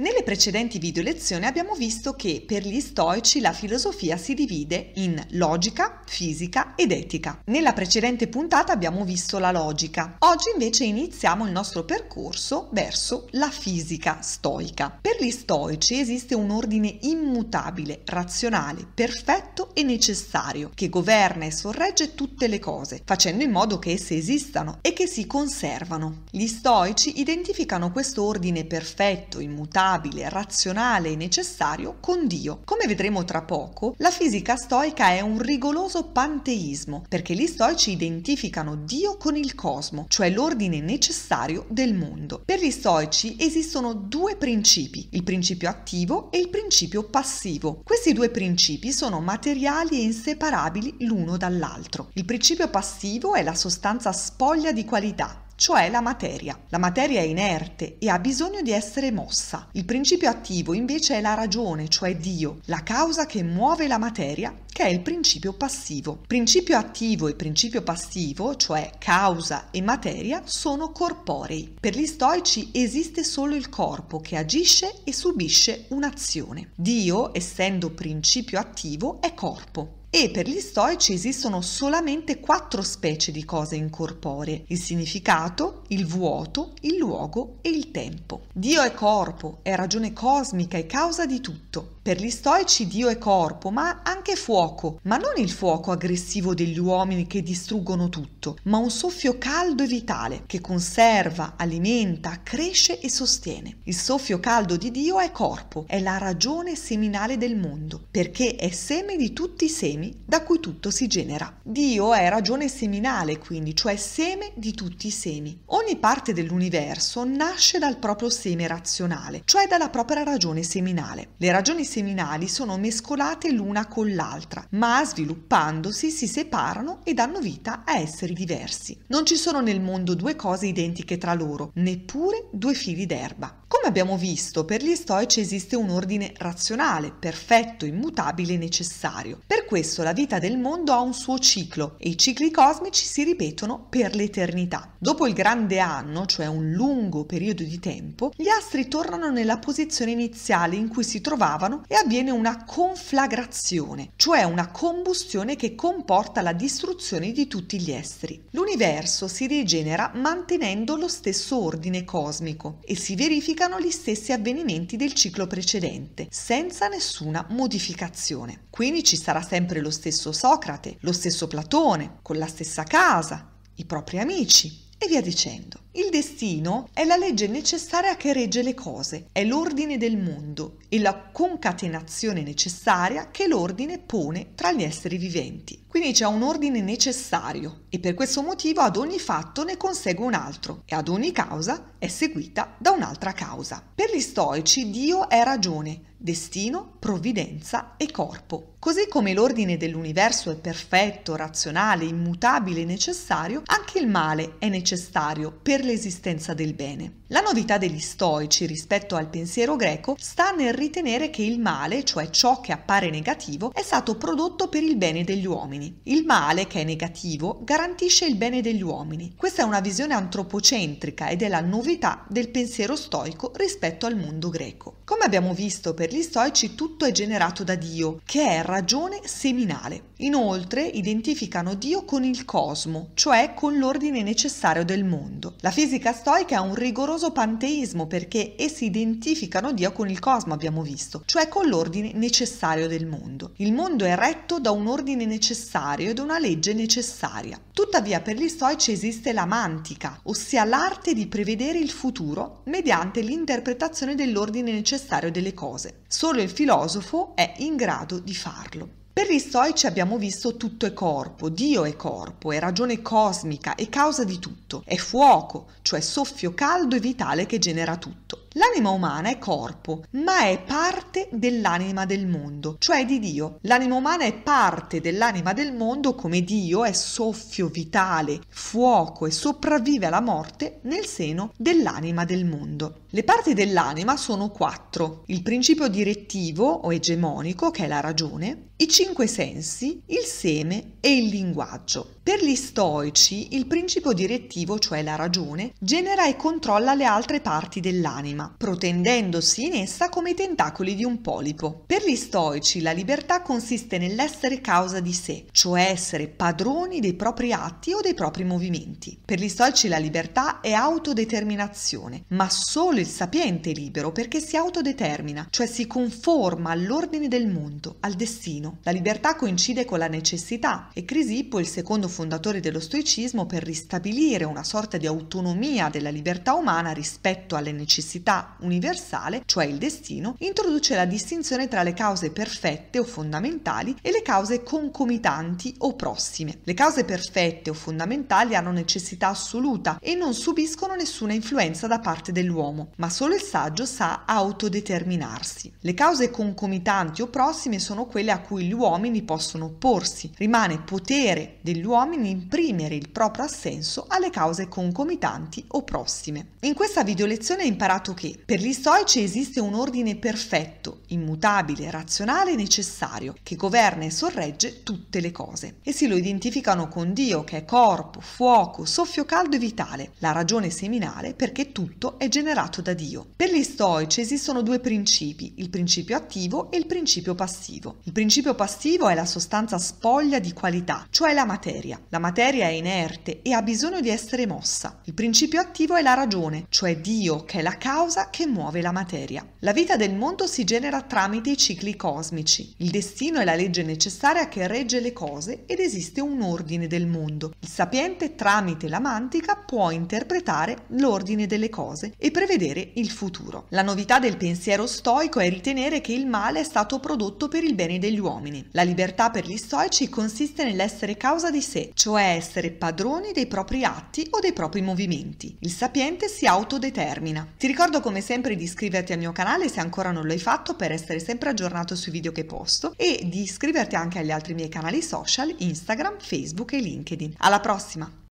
Nelle precedenti video lezioni abbiamo visto che per gli stoici la filosofia si divide in logica, fisica ed etica. Nella precedente puntata abbiamo visto la logica. Oggi invece iniziamo il nostro percorso verso la fisica stoica. Per gli stoici esiste un ordine immutabile, razionale, perfetto e necessario che governa e sorregge tutte le cose, facendo in modo che esse esistano e che si conservano. Gli stoici identificano questo ordine perfetto, immutabile, immaginabile, razionale e necessario con Dio. Come vedremo tra poco, la fisica stoica è un rigoroso panteismo, perché gli stoici identificano Dio con il cosmo, cioè l'ordine necessario del mondo. Per gli stoici esistono due principi, il principio attivo e il principio passivo. Questi due principi sono materiali e inseparabili l'uno dall'altro. Il principio passivo è la sostanza spoglia di qualità, cioè la materia. La materia è inerte e ha bisogno di essere mossa. Il principio attivo invece è la ragione, cioè Dio, la causa che muove la materia, che è il principio passivo. Principio attivo e principio passivo, cioè causa e materia, sono corporei. Per gli stoici esiste solo il corpo che agisce e subisce un'azione. Dio, essendo principio attivo, è corpo e per gli stoici esistono solamente quattro specie di cose incorporee, il significato, il vuoto, il luogo e il tempo. Dio è corpo, è ragione cosmica e causa di tutto. Per gli stoici Dio è corpo, ma anche fuoco, ma non il fuoco aggressivo degli uomini che distruggono tutto, ma un soffio caldo e vitale che conserva, alimenta, cresce e sostiene. Il soffio caldo di Dio è corpo, è la ragione seminale del mondo, perché è seme di tutti i semi semi da cui tutto si genera. Dio è ragione seminale, quindi, cioè seme di tutti i semi. Ogni parte dell'universo nasce dal proprio seme razionale, cioè dalla propria ragione seminale. Le ragioni seminali sono mescolate l'una con l'altra, ma sviluppandosi si separano e danno vita a esseri diversi. Non ci sono nel mondo due cose identiche tra loro, neppure due fili d'erba. Come abbiamo visto, per gli stoici esiste un ordine razionale, perfetto, immutabile e necessario. Per questo spesso la vita del mondo ha un suo ciclo e i cicli cosmici si ripetono per l'eternità. Dopo il grande anno, cioè un lungo periodo di tempo, gli astri tornano nella posizione iniziale in cui si trovavano e avviene una conflagrazione, cioè una combustione che comporta la distruzione di tutti gli esseri. L'universo si rigenera mantenendo lo stesso ordine cosmico e si verificano gli stessi avvenimenti del ciclo precedente, senza nessuna modificazione. Quindi ci sarà sempre sempre lo stesso Socrate, lo stesso Platone, con la stessa casa, i propri amici e via dicendo. Il destino è la legge necessaria che regge le cose, è l'ordine del mondo e la concatenazione necessaria che l'ordine pone tra gli esseri viventi. Quindi c'è un ordine necessario e per questo motivo ad ogni fatto ne consegue un altro e ad ogni causa è seguita da un'altra causa. Per gli stoici Dio è ragione, destino, provvidenza e corpo. Così come l'ordine dell'universo è perfetto, razionale, immutabile e necessario, anche il male è necessario per per l'esistenza del bene. La novità degli stoici rispetto al pensiero greco sta nel ritenere che il male, cioè ciò che appare negativo, è stato prodotto per il bene degli uomini. Il male, che è negativo, garantisce il bene degli uomini. Questa è una visione antropocentrica ed è la novità del pensiero stoico rispetto al mondo greco. Come abbiamo visto, per gli stoici tutto è generato da Dio, che è ragione seminale. Inoltre identificano Dio con il cosmo, cioè con l'ordine necessario del mondo. La la fisica stoica è un rigoroso panteismo perché essi identificano Dio con il cosmo, abbiamo visto, cioè con l'ordine necessario del mondo. Il mondo è retto da un ordine necessario e da una legge necessaria. Tuttavia per gli stoici esiste la mantica, ossia l'arte di prevedere il futuro mediante l'interpretazione dell'ordine necessario delle cose. Solo il filosofo è in grado di farlo. Per gli stoici abbiamo visto tutto è corpo, Dio è corpo, è ragione cosmica, è causa di tutto, è fuoco, cioè soffio caldo e vitale che genera tutto. L'anima umana è corpo, ma è parte dell'anima del mondo, cioè di Dio. L'anima umana è parte dell'anima del mondo come Dio è soffio vitale, fuoco e sopravvive alla morte nel seno dell'anima del mondo. Le parti dell'anima sono quattro, il principio direttivo o egemonico, che è la ragione, i cinque sensi, il seme e il linguaggio. Per gli stoici il principio direttivo, cioè la ragione, genera e controlla le altre parti dell'anima anima, protendendosi in essa come i tentacoli di un polipo. Per gli stoici la libertà consiste nell'essere causa di sé, cioè essere padroni dei propri atti o dei propri movimenti. Per gli stoici la libertà è autodeterminazione, ma solo il sapiente è libero perché si autodetermina, cioè si conforma all'ordine del mondo, al destino. La libertà coincide con la necessità e Crisippo, il secondo fondatore dello stoicismo, per ristabilire una sorta di autonomia della libertà umana rispetto alle necessità verità universale, cioè il destino, introduce la distinzione tra le cause perfette o fondamentali e le cause concomitanti o prossime. Le cause perfette o fondamentali hanno necessità assoluta e non subiscono nessuna influenza da parte dell'uomo, ma solo il saggio sa autodeterminarsi. Le cause concomitanti o prossime sono quelle a cui gli uomini possono opporsi. Rimane potere degli uomini imprimere il proprio assenso alle cause concomitanti o prossime. In questa video lezione hai imparato che per gli stoici esiste un ordine perfetto, immutabile, razionale e necessario, che governa e sorregge tutte le cose. Essi lo identificano con Dio che è corpo, fuoco, soffio caldo e vitale, la ragione seminale perché tutto è generato da Dio. Per gli stoici esistono due principi, il principio attivo e il principio passivo. Il principio passivo è la sostanza spoglia di qualità, cioè la materia. La materia è inerte e ha bisogno di essere mossa. Il principio attivo è la ragione, cioè Dio che è la causa causa che muove la materia. La vita del mondo si genera tramite i cicli cosmici. Il destino è la legge necessaria che regge le cose ed esiste un ordine del mondo. Il sapiente tramite la mantica può interpretare l'ordine delle cose e prevedere il futuro. La novità del pensiero stoico è ritenere che il male è stato prodotto per il bene degli uomini. La libertà per gli stoici consiste nell'essere causa di sé, cioè essere padroni dei propri atti o dei propri movimenti. Il sapiente si autodetermina. Ti ricordo ricordo come sempre di iscriverti al mio canale se ancora non l'hai fatto per essere sempre aggiornato sui video che posto e di iscriverti anche agli altri miei canali social Instagram, Facebook e LinkedIn. Alla prossima!